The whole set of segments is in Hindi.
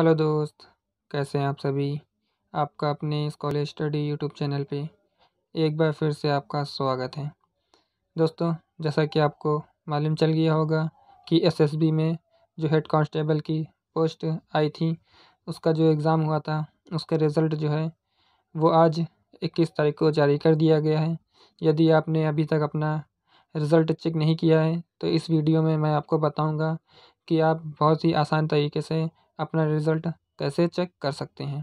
हेलो दोस्त कैसे हैं आप सभी आपका अपने कॉलेज स्टडी यूट्यूब चैनल पे एक बार फिर से आपका स्वागत है दोस्तों जैसा कि आपको मालूम चल गया होगा कि एसएसबी में जो हेड कांस्टेबल की पोस्ट आई थी उसका जो एग्ज़ाम हुआ था उसका रिज़ल्ट जो है वो आज 21 तारीख को जारी कर दिया गया है यदि आपने अभी तक अपना रिज़ल्ट चेक नहीं किया है तो इस वीडियो में मैं आपको बताऊँगा कि आप बहुत ही आसान तरीके से अपना रिज़ल्ट कैसे चेक कर सकते हैं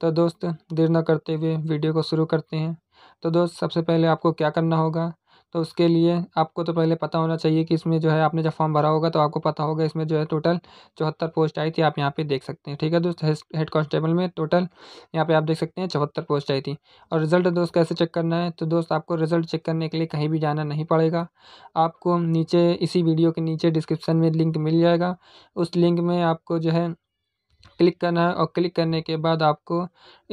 तो दोस्त देर न करते हुए वीडियो को शुरू करते हैं तो दोस्त सबसे पहले आपको क्या करना होगा तो उसके लिए आपको तो पहले पता होना चाहिए कि इसमें जो है आपने जब फॉर्म भरा होगा तो आपको पता होगा इसमें जो है टोटल चौहत्तर पोस्ट आई थी आप यहाँ पे देख सकते हैं ठीक है दोस्त हेड कांस्टेबल में टोटल यहाँ पे आप देख सकते हैं चौहत्तर पोस्ट आई थी और रिज़ल्ट दोस्त कैसे चेक करना है तो दोस्त आपको रिज़ल्ट चेक करने के लिए कहीं भी जाना नहीं पड़ेगा आपको नीचे इसी वीडियो के नीचे डिस्क्रिप्सन में लिंक मिल जाएगा उस लिंक में आपको जो है क्लिक करना है और क्लिक करने के बाद आपको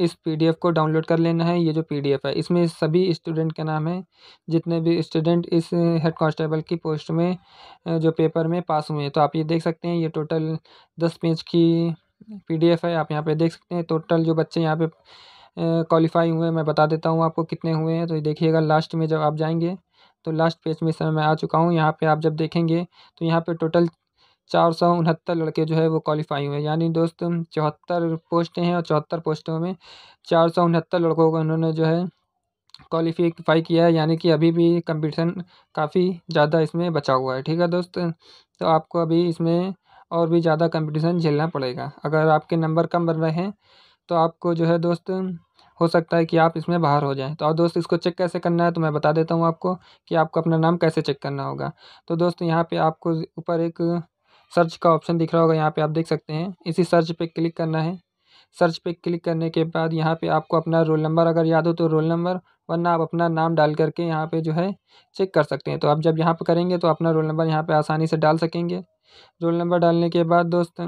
इस पीडीएफ को डाउनलोड कर लेना है ये जो पीडीएफ है इसमें सभी स्टूडेंट का नाम है जितने भी स्टूडेंट इस हेड कांस्टेबल की पोस्ट में जो पेपर में पास हुए हैं तो आप ये देख सकते हैं ये टोटल दस पेज की पीडीएफ है आप यहाँ पे देख सकते हैं टोटल जो बच्चे यहाँ पर क्वालिफाई हुए हैं मैं बता देता हूँ आपको कितने हुए हैं तो देखिएगा लास्ट में जब आप जाएँगे तो लास्ट पेज में समय मैं आ चुका हूँ यहाँ पे आप जब देखेंगे तो यहाँ पे टोटल चार सौ उनहत्तर लड़के जो है वो क्वालिफाई हुए यानी दोस्त चौहत्तर पोस्टें हैं और चौहत्तर पोस्टों में चार सौ उनहत्तर लड़कों को उन्होंने जो है क्वालिफाई किया है यानी कि अभी भी कंपटीशन काफ़ी ज़्यादा इसमें बचा हुआ है ठीक है दोस्त तो आपको अभी इसमें और भी ज़्यादा कंपटीशन झेलना पड़ेगा अगर आपके नंबर कम बन रहे हैं तो आपको जो है दोस्त हो सकता है कि आप इसमें बाहर हो जाएं तो और दोस्त इसको चेक कैसे करना है तो मैं बता देता हूँ आपको कि आपको अपना नाम कैसे चेक करना होगा तो दोस्त यहाँ पे आपको ऊपर एक सर्च का ऑप्शन दिख रहा होगा यहाँ पे आप देख सकते हैं इसी सर्च पे क्लिक करना है सर्च पे क्लिक करने के बाद यहाँ पे आपको अपना रोल नंबर अगर याद हो तो रोल नंबर वरना आप अपना नाम डाल करके यहाँ पे जो है चेक कर सकते हैं तो आप जब यहाँ पर करेंगे तो अपना रोल नंबर यहाँ पर आसानी से डाल सकेंगे रोल नंबर डालने के बाद दोस्त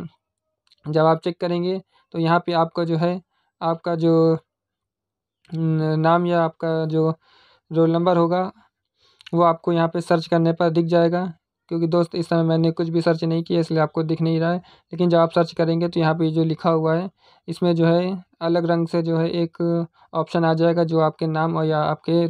जब आप चेक करेंगे तो यहाँ पर आपका जो है आपका जो नाम या आपका जो रोल नंबर होगा वो आपको यहाँ पे सर्च करने पर दिख जाएगा क्योंकि दोस्त इस समय मैंने कुछ भी सर्च नहीं किया इसलिए आपको दिख नहीं रहा है लेकिन जब आप सर्च करेंगे तो यहाँ पे जो लिखा हुआ है इसमें जो है अलग रंग से जो है एक ऑप्शन आ जाएगा जो आपके नाम और या आपके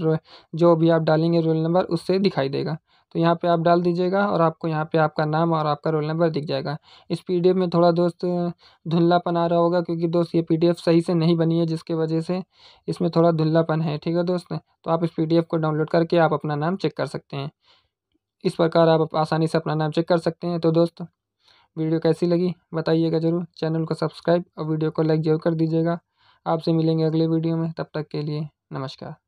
जो भी आप डालेंगे रोल नंबर उससे दिखाई देगा तो यहाँ पे आप डाल दीजिएगा और आपको यहाँ पे आपका नाम और आपका रोल नंबर दिख जाएगा इस पीडीएफ में थोड़ा दोस्त धुंधलापन आ रहा होगा क्योंकि दोस्त ये पीडीएफ सही से नहीं बनी है जिसके वजह से इसमें थोड़ा धुंधलापन है ठीक है दोस्त तो आप इस पीडीएफ को डाउनलोड करके आप अपना नाम चेक कर सकते हैं इस प्रकार आप आसानी से अपना नाम चेक कर सकते हैं तो दोस्त वीडियो कैसी लगी बताइएगा ज़रूर चैनल को सब्सक्राइब और वीडियो को लाइक ज़रूर कर दीजिएगा आपसे मिलेंगे अगले वीडियो में तब तक के लिए नमस्कार